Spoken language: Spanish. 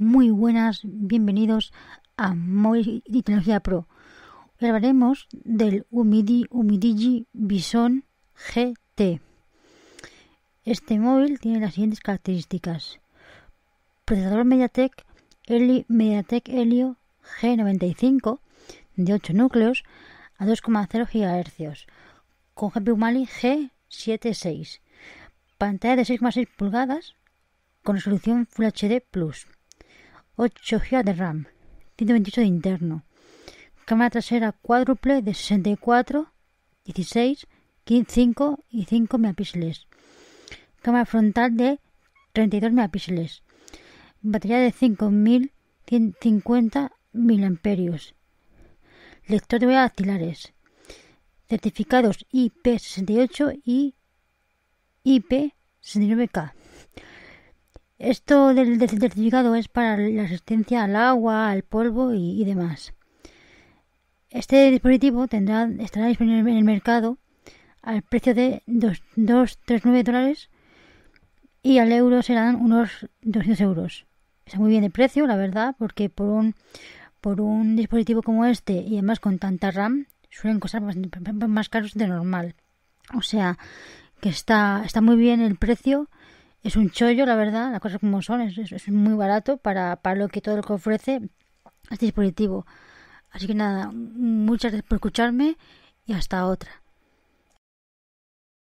Muy buenas, bienvenidos a Móvil y Tecnología Pro. Hoy hablaremos del Umidi Umidigi Bison GT. Este móvil tiene las siguientes características. Procesador MediaTek MediaTek Helio G95 de 8 núcleos a 2,0 GHz con GPU Mali G76. Pantalla de 6,6 pulgadas con resolución Full HD Plus. 8 GB de RAM, 128 de interno, cámara trasera cuádruple de 64, 16, 15, 5 y 5 megapíxeles, cámara frontal de 32 megapíxeles, batería de 5150 miliamperios, lector de huellas dactilares, certificados IP68 y IP69K. Esto del, certificado es para la asistencia al agua, al polvo y, demás. Este dispositivo tendrá, estará disponible en el mercado al precio de 2,39 dólares y al euro serán unos 200 euros. Está muy bien el precio, la verdad, porque por un, por un dispositivo como este y además con tanta RAM suelen costar más, más caros de normal. O sea, que está, está muy bien el precio es un chollo, la verdad, las cosas como son, es, muy barato para, para, lo que todo lo que ofrece este dispositivo. Así que nada, muchas gracias por escucharme y hasta otra.